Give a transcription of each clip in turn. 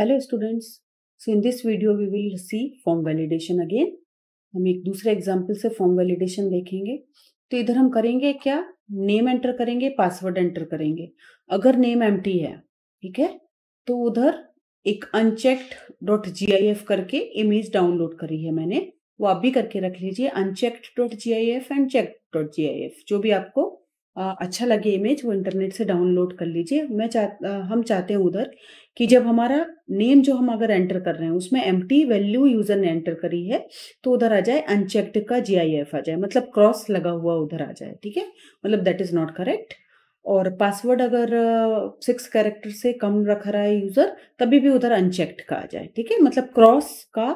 hello students so in this video we will see form validation again हम एक दूसरे example से form validation देखेंगे तो इधर हम करेंगे क्या नेम एंटर करेंगे पासवर्ड एंटर करेंगे अगर नेम एम है ठीक है तो उधर एक unchecked dot G I F करके इमेज डाउनलोड करी है मैंने वो आप भी करके रख लीजिए unchecked dot G I F and check dot G I F जो भी आपको अच्छा लगे इमेज वो इंटरनेट से डाउनलोड कर लीजिए मैं चाह हम चाहते हैं उधर कि जब हमारा नेम जो हम अगर एंटर कर रहे हैं उसमें एम वैल्यू यूज़र ने एंटर करी है तो उधर आ जाए अनचेक्ड का जी आ जाए मतलब क्रॉस लगा हुआ उधर आ जाए ठीक है मतलब दैट इज़ नॉट करेक्ट और पासवर्ड अगर सिक्स कैरेक्टर से कम रख रहा है यूज़र तभी भी उधर अनचेक्ड का आ जाए ठीक है मतलब क्रॉस का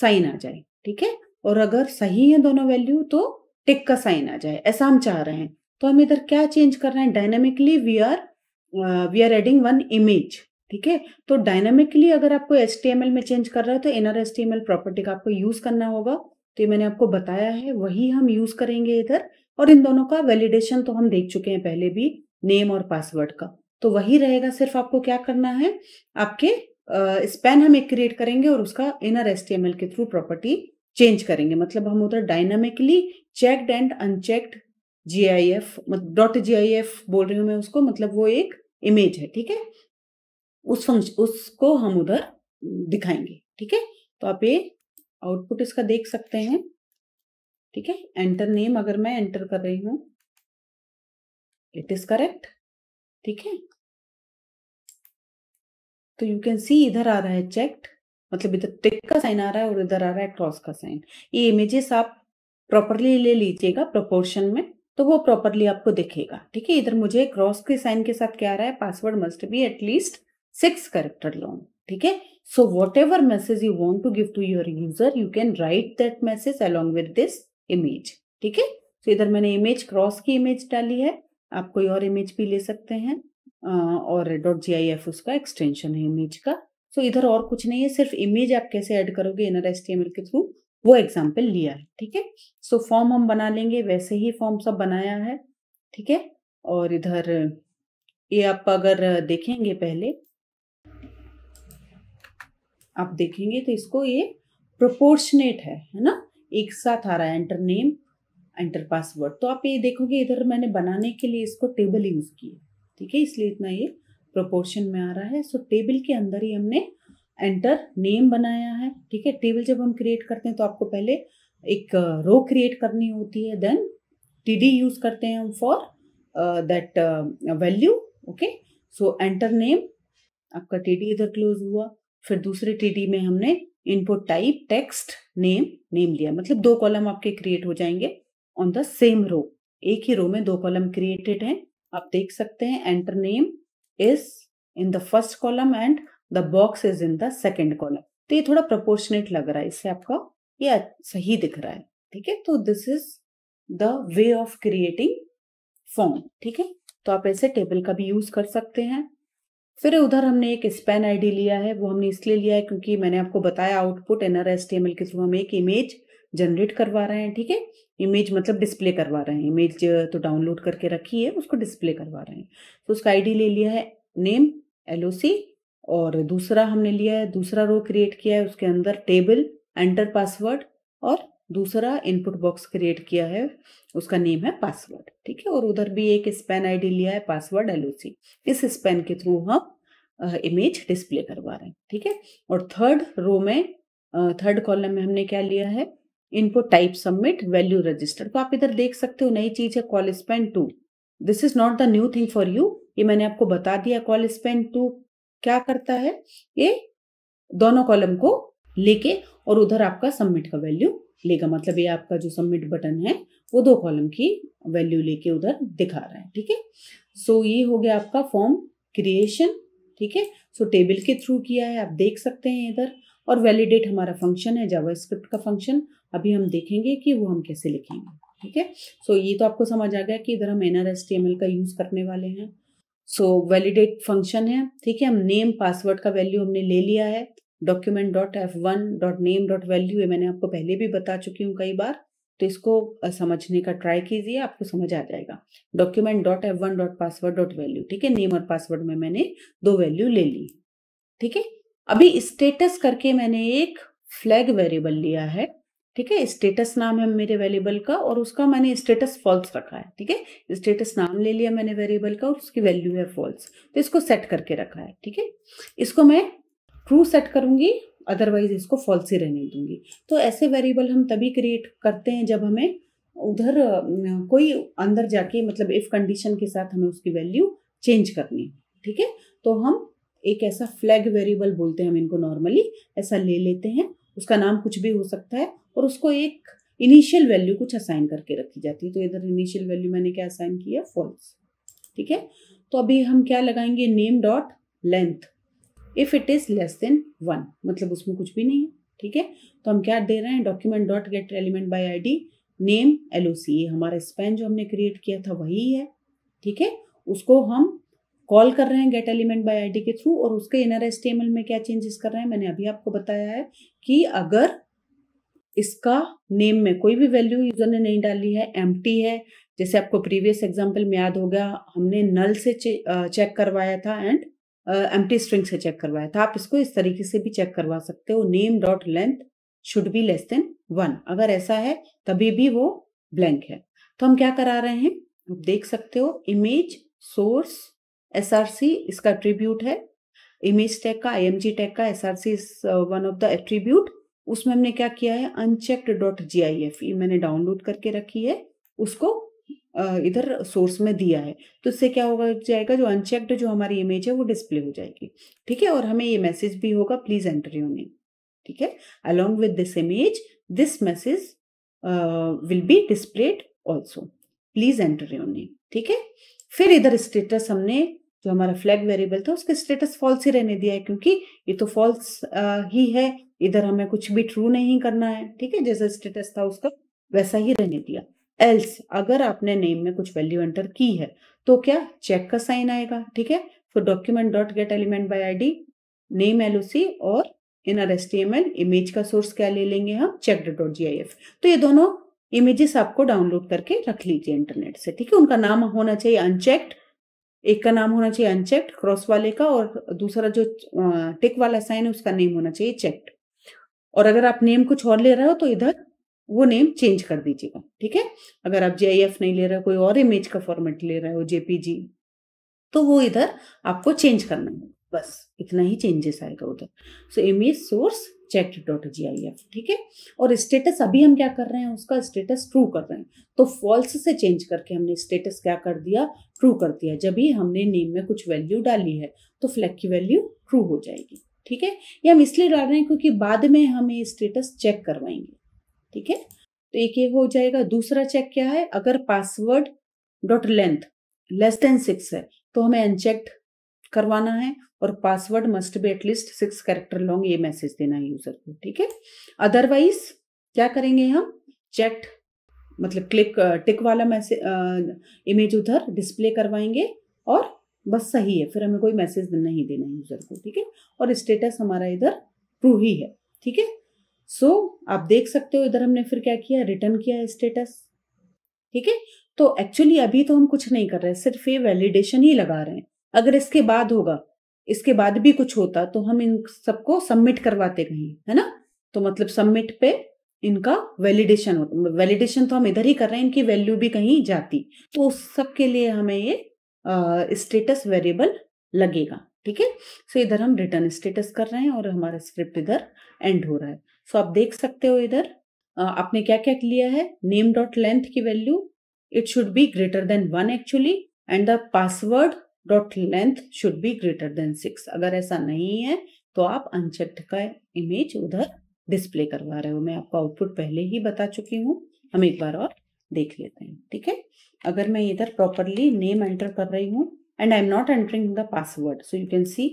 साइन आ जाए ठीक है और अगर सही है दोनों वैल्यू तो टिक का साइन आ जाए ऐसा हम चाह रहे हैं तो हम इधर क्या चेंज कर रहे हैं dynamically we are we are adding one image ठीक है तो डायनामिकली अगर आपको एल में चेंज कर रहा है तो इनर एल प्रॉपर्टी का आपको यूज करना होगा तो ये मैंने आपको बताया है वही हम यूज करेंगे इधर और इन दोनों का वैलिडेशन तो हम देख चुके हैं पहले भी नेम और पासवर्ड का तो वही रहेगा सिर्फ आपको क्या करना है आपके स्पैन uh, हम एक क्रिएट करेंगे और उसका इनर एस के थ्रू प्रॉपर्टी चेंज करेंगे मतलब हम उधर dynamically checked and unchecked G I F मतलब डॉट जी आई एफ बोल रही हूँ मैं उसको मतलब वो एक इमेज है ठीक है उस फंक्शन उसको हम उधर दिखाएंगे ठीक है तो आप ये आउटपुट इसका देख सकते हैं ठीक है एंटर नेम अगर मैं एंटर कर रही हूँ इट इज करेक्ट ठीक है तो यू कैन सी इधर आ रहा है चेक्ड मतलब इधर टिक का साइन आ रहा है और इधर आ रहा है क्रॉस का साइन ये इमेजेस आप प्रॉपरली ले लीजिएगा प्रोपोर्शन में तो वो प्रॉपरली आपको दिखेगा ठीक है इधर मुझे क्रॉस के साइन के साथ क्या आ रहा है password must be at least six character long ठीक है so whatever message you want to give to your user you can write that message along with this image ठीक है सो इधर मैंने इमेज क्रॉस की इमेज डाली है आप कोई और इमेज भी ले सकते हैं और डॉट जी आई एफ उसका एक्सटेंशन है इमेज का सो so, इधर और कुछ नहीं है सिर्फ इमेज आप कैसे ऐड करोगे inner H T M L के थ्रू वो एग्जाम्पल लिया है ठीक है सो फॉर्म हम बना लेंगे वैसे ही फॉर्म सब बनाया है ठीक है और इधर ये आप अगर देखेंगे पहले आप देखेंगे तो इसको ये प्रोपोर्शनेट है है ना एक साथ आ रहा है एंटर नेम एंटर पासवर्ड तो आप ये देखोगे इधर मैंने बनाने के लिए इसको टेबल यूज़ किया ठीक है इसलिए इतना ये प्रोपोर्शन में आ रहा है सो टेबल के अंदर ही हमने एंटर नेम बनाया है ठीक है टेबल जब हम क्रिएट करते हैं तो आपको पहले एक रो क्रिएट करनी होती है देन टी यूज करते हैं हम for that value okay so enter name आपका टी इधर क्लोज हुआ फिर दूसरे टी में हमने input type text name name लिया मतलब दो कॉलम आपके क्रिएट हो जाएंगे ऑन द सेम रो एक ही रो में दो कॉलम क्रिएटेड हैं आप देख सकते हैं enter name is in the first column and the box is in the second column तो ये थोड़ा प्रपोर्शनेट लग रहा है इससे आपका ये सही दिख रहा है ठीक है तो this is the way of creating form ठीक है तो आप ऐसे टेबल का भी यूज कर सकते हैं फिर उधर हमने एक स्पेन आईडी लिया है वो हमने इसलिए लिया है क्योंकि मैंने आपको बताया आउटपुट एल के थ्रू हम एक इमेज जनरेट करवा रहे हैं ठीक है इमेज मतलब डिस्प्ले करवा रहे हैं इमेज तो डाउनलोड करके रखी है उसको डिस्प्ले करवा रहे हैं तो उसका आईडी ले लिया है नेम एल ओ सी और दूसरा हमने लिया है दूसरा रो क्रिएट किया है उसके अंदर टेबल एंटर पासवर्ड और दूसरा इनपुट बॉक्स क्रिएट किया है उसका नेम है पासवर्ड ठीक है और उधर भी एक स्पेन आईडी लिया है पासवर्ड एलओसी इस स्पेन के थ्रू हम इमेज डिस्प्ले करवा रहे हैं ठीक है और थर्ड रो में थर्ड कॉलम में हमने क्या लिया है input type submit value register तो आप इधर देख सकते हो नई चीज है colspan two this is not the new thing for you ये मैंने आपको बता दिया कॉल स्पेन टू क्या करता है ये दोनों कॉलम को लेके और उधर आपका सबमिट का वैल्यू लेगा मतलब ये आपका जो सबमिट बटन है वो दो कॉलम की वैल्यू लेके उधर दिखा रहा है ठीक है सो ये हो गया आपका फॉर्म क्रिएशन ठीक है सो टेबल के थ्रू किया है आप देख सकते हैं इधर और वैलिडेट हमारा फंक्शन है जावास्क्रिप्ट का फंक्शन अभी हम देखेंगे कि वो हम कैसे लिखेंगे ठीक है सो ये तो आपको समझ आ गया कि इधर हम एन टी एम एल का यूज़ करने वाले हैं सो वैलिडेट फंक्शन है ठीक है हम नेम पासवर्ड का वैल्यू हमने ले लिया है document dot F one dot name dot value है मैंने आपको पहले भी बता चुकी हूँ कई बार तो इसको समझने का ट्राई कीजिए आपको समझ आ जाएगा document dot F one dot password dot value ठीक है नेम और पासवर्ड में मैंने दो वैल्यू ले ली ठीक है अभी स्टेटस करके मैंने एक फ्लैग वेरिएबल लिया है ठीक है स्टेटस नाम है मेरे वेरिएबल का और उसका मैंने स्टेटस फॉल्स रखा है ठीक है स्टेटस नाम ले लिया मैंने वेरिएबल का और उसकी वैल्यू है फॉल्स तो इसको सेट करके रखा है ठीक है इसको मैं ट्रू सेट करूंगी अदरवाइज इसको फॉल्स ही रहने दूंगी तो ऐसे वेरिएबल हम तभी क्रिएट करते हैं जब हमें उधर कोई अंदर जाके मतलब इफ कंडीशन के साथ हमें उसकी वैल्यू चेंज करनी है ठीक है तो हम एक ऐसा फ्लैग वेरिएबल बोलते हैं हम इनको नॉर्मली ऐसा ले लेते हैं उसका नाम कुछ भी हो सकता है और उसको एक इनिशियल वैल्यू कुछ असाइन करके रखी जाती है तो इधर इनिशियल वैल्यू मैंने क्या असाइन किया फॉल्स ठीक है तो अभी हम क्या लगाएंगे name dot length if it is less than one मतलब उसमें कुछ भी नहीं है ठीक है तो हम क्या दे रहे हैं document dot get element by I D name L C हमारा स्पेन जो हमने क्रिएट किया था वही है ठीक है उसको हम कॉल कर रहे हैं गेट एलिमेंट बाय आईडी के थ्रू और उसके इनर एस में क्या चेंजेस कर रहे हैं मैंने अभी आपको बताया है कि अगर इसका नेम में कोई भी वैल्यू यूजर ने नहीं डाली है एम है जैसे आपको प्रीवियस एग्जाम्पल में याद हो गया हमने नल से चेक करवाया था एंड एम स्ट्रिंग से चेक करवाया था आप इसको इस तरीके से भी चेक करवा सकते हो name dot length should be less than one अगर ऐसा है तभी भी वो ब्लैंक है तो हम क्या करा रहे हैं आप देख सकते हो इमेज सोर्स एस इसका ट्रिब्यूट है इमेज टैग का आई टैग का S R C is one of the attribute उसमें हमने क्या किया है unchecked dot G I F ये मैंने डाउनलोड करके रखी है उसको uh, इधर सोर्स में दिया है तो इससे क्या होगा जाएगा जो अनचेक्ड जो हमारी इमेज है वो डिस्प्ले हो जाएगी ठीक है और हमें ये मैसेज भी होगा प्लीज एंटर यू नेम ठीक है along with this image this message will be displayed also please enter your name ठीक है फिर इधर स्टेटस हमने जो हमारा फ्लैग वेरिएबल था उसके स्टेटस फॉल्स ही रहने दिया है क्योंकि ये तो फॉल्स ही है इधर हमें कुछ भी ट्रू नहीं करना है ठीक है जैसा स्टेटस था उसका वैसा ही रहने दिया एल्स अगर आपने नेम में कुछ वैल्यू एंटर की है तो क्या चेक का साइन आएगा ठीक है तो document dot get element by I D name L और inner H T M L image का सोर्स क्या ले लेंगे हम check dot G I F तो ये दोनों इमेजेस आपको डाउनलोड करके रख लीजिए इंटरनेट से ठीक है उनका नाम होना चाहिए अनचेक्ड एक का नाम होना चाहिए अनचेक्ड क्रॉस वाले का और दूसरा जो टिक वाला साइन है उसका नेम होना चाहिए चेक्ड और अगर आप नेम कुछ और ले रहे हो तो इधर वो नेम चेंज कर दीजिएगा ठीक है अगर आप जे नहीं ले रहे हो कोई और इमेज का फॉर्मेट ले रहे हो जेपीजी तो वो इधर आपको चेंज करना है बस इतना ही चेंजेस आएगा उधर so image source check dot G I F ठीक है और स्टेटस अभी हम क्या कर रहे हैं उसका स्टेटस ट्रू कर रहे हैं तो फॉल्स से चेंज करके हमने स्टेटस क्या कर दिया ट्रू कर दिया जब ही हमने नेम में कुछ वैल्यू डाली है तो फ्लैग की वैल्यू ट्रू हो जाएगी ठीक है ये हम इसलिए डाल रहे हैं क्योंकि बाद में हम ये स्टेटस चेक करवाएंगे ठीक है तो एक ये हो जाएगा दूसरा चेक क्या है अगर password dot length less than six है तो हमें अनचेक्ड करवाना है और password must be at least six character long ये मैसेज देना है यूजर को ठीक है अदरवाइज क्या करेंगे हम चैट मतलब क्लिक टिक वाला मैसेज इमेज उधर डिस्प्ले करवाएंगे और बस सही है फिर हमें कोई मैसेज नहीं देना है यूजर को ठीक है और स्टेटस हमारा इधर ट्रू ही है ठीक है सो आप देख सकते हो इधर हमने फिर क्या किया रिटर्न किया है स्टेटस ठीक है तो एक्चुअली अभी तो हम कुछ नहीं कर रहे सिर्फ ये वैलिडेशन ही लगा रहे हैं अगर इसके बाद होगा इसके बाद भी कुछ होता तो हम इन सबको सबमिट करवाते कहीं है ना तो मतलब सबमिट पे इनका वैलिडेशन होता वैलिडेशन तो हम इधर ही कर रहे हैं इनकी वैल्यू भी कहीं जाती तो उस सब के लिए हमें ये स्टेटस वेरिएबल लगेगा ठीक है सो इधर हम रिटर्न स्टेटस कर रहे हैं और हमारा स्क्रिप्ट इधर एंड हो रहा है सो आप देख सकते हो इधर आपने क्या क्या लिया है नेम डॉट लेंथ की value it should be greater than one actually and the password dot length should be greater than six अगर ऐसा नहीं है तो आप अनचेक्ड का इमेज उधर डिस्प्ले करवा रहे हो मैं आपको आउटपुट पहले ही बता चुकी हूँ हम एक बार और देख लेते हैं ठीक है अगर मैं इधर प्रॉपरली नेम एंटर कर रही हूँ and I am not entering the password so you can see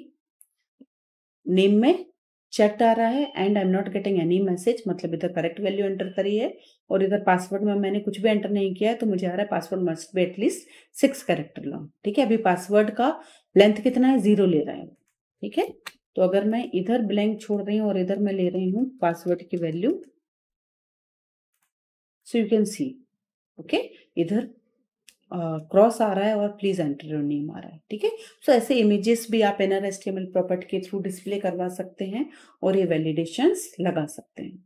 name में चेक्ट आ रहा है and I am not getting any message मतलब इधर करेक्ट वैल्यू एंटर करी है और इधर पासवर्ड में मैंने कुछ भी एंटर नहीं किया है तो मुझे आ रहा है password must be at least six character long ठीक है अभी पासवर्ड का लेंथ कितना है जीरो ले रहा है ठीक है तो अगर मैं इधर ब्लैंक छोड़ रही हूँ और इधर मैं ले रही हूँ पासवर्ड की value so you can see okay इधर क्रॉस आ रहा है और प्लीज योर नेम आ रहा है ठीक है सो ऐसे इमेजेस भी आप एनआरएसटीएमएल प्रॉपर्टी के थ्रू डिस्प्ले करवा सकते हैं और ये वैलिडेशंस लगा सकते हैं